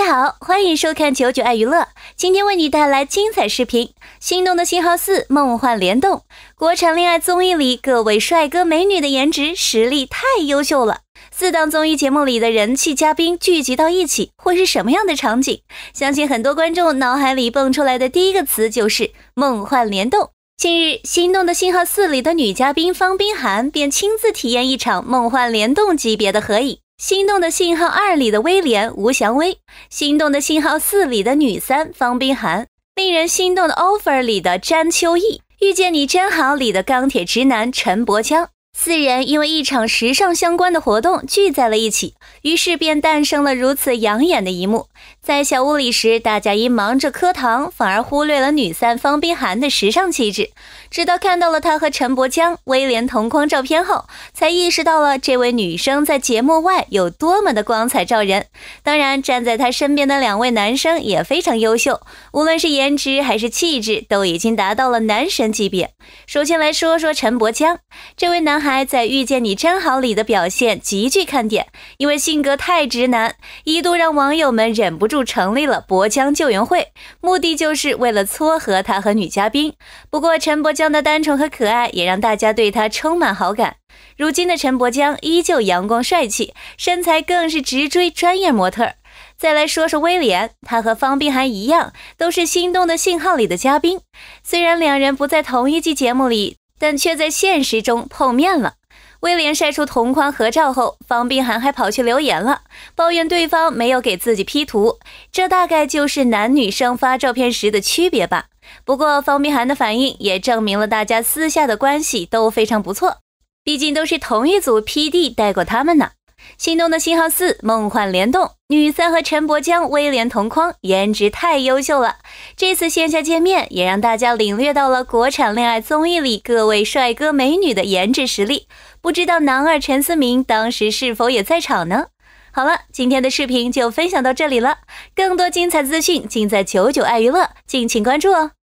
大家好，欢迎收看九九爱娱乐，今天为你带来精彩视频《心动的信号四》梦幻联动。国产恋爱综艺里，各位帅哥美女的颜值实力太优秀了。四档综艺节目里的人气嘉宾聚集到一起，会是什么样的场景？相信很多观众脑海里蹦出来的第一个词就是“梦幻联动”。近日，《心动的信号四》里的女嘉宾方冰涵便亲自体验一场梦幻联动级别的合影。《心动的信号二》里的威廉吴祥威，《心动的信号四》里的女三方冰寒，令人心动的 offer》里的詹秋意，《遇见你真好》里的钢铁直男陈柏江，四人因为一场时尚相关的活动聚在了一起，于是便诞生了如此养眼的一幕。在小屋里时，大家因忙着磕糖，反而忽略了女三方冰寒的时尚气质。直到看到了她和陈柏江、威廉同框照片后，才意识到了这位女生在节目外有多么的光彩照人。当然，站在她身边的两位男生也非常优秀，无论是颜值还是气质，都已经达到了男神级别。首先来说说陈柏江，这位男孩在《遇见你真好》里的表现极具看点，因为性格太直男，一度让网友们忍。忍不住成立了博江救援会，目的就是为了撮合他和女嘉宾。不过陈博江的单纯和可爱也让大家对他充满好感。如今的陈博江依旧阳光帅气，身材更是直追专业模特。再来说说威廉，他和方冰涵一样，都是《心动的信号》里的嘉宾。虽然两人不在同一季节目里，但却在现实中碰面了。威廉晒出同框合照后，方冰涵还跑去留言了，抱怨对方没有给自己 P 图。这大概就是男女生发照片时的区别吧。不过方冰涵的反应也证明了大家私下的关系都非常不错，毕竟都是同一组 P D 带过他们呢。心动的信号四梦幻联动，女三和陈柏江威廉同框，颜值太优秀了。这次线下见面也让大家领略到了国产恋爱综艺里各位帅哥美女的颜值实力。不知道男二陈思明当时是否也在场呢？好了，今天的视频就分享到这里了。更多精彩资讯尽在九九爱娱乐，敬请关注哦。